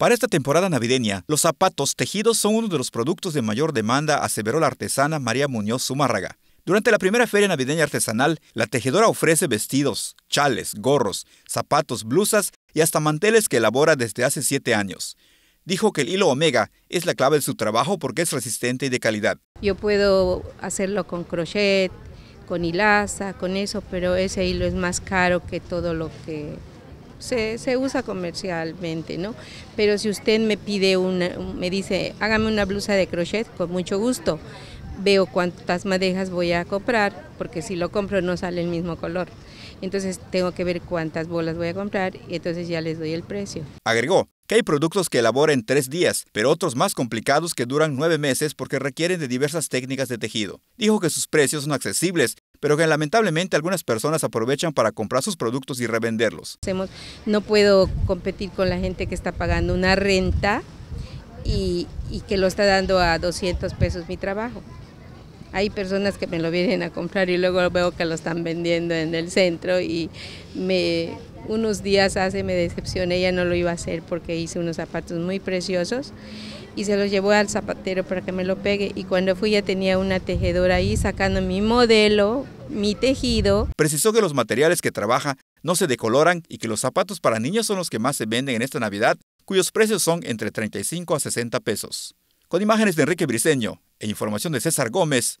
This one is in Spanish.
Para esta temporada navideña, los zapatos tejidos son uno de los productos de mayor demanda, aseveró la artesana María Muñoz Zumárraga. Durante la primera feria navideña artesanal, la tejedora ofrece vestidos, chales, gorros, zapatos, blusas y hasta manteles que elabora desde hace siete años. Dijo que el hilo omega es la clave de su trabajo porque es resistente y de calidad. Yo puedo hacerlo con crochet, con hilaza, con eso, pero ese hilo es más caro que todo lo que se, usa comercialmente, ¿no? Pero si usted me pide una, me dice, hágame una blusa de crochet, con mucho gusto, veo cuántas madejas voy a comprar, porque si lo compro no sale el mismo color. Entonces tengo que ver cuántas bolas voy a comprar y entonces ya les doy el precio. Agregó que hay productos que elabora en tres días, pero otros más complicados que duran nueve meses porque requieren de diversas técnicas de tejido. Dijo que sus precios son accesibles pero que lamentablemente algunas personas aprovechan para comprar sus productos y revenderlos. No puedo competir con la gente que está pagando una renta y, que lo está dando a 200 pesos mi trabajo. Hay personas que me lo vienen a comprar y luego veo que lo están vendiendo en el centro y me, unos días hace me decepcioné, ella no lo iba a hacer porque hice unos zapatos muy preciosos y se los llevó al zapatero para que me lo pegue y cuando fui ya tenía una tejedora ahí sacando mi modelo, mi tejido. Precisó que los materiales que trabaja no se decoloran y que los zapatos para niños son los que más se venden en esta Navidad, cuyos precios son entre 35 a 60 pesos. Con imágenes de Enrique Briseño e información de César Gómez,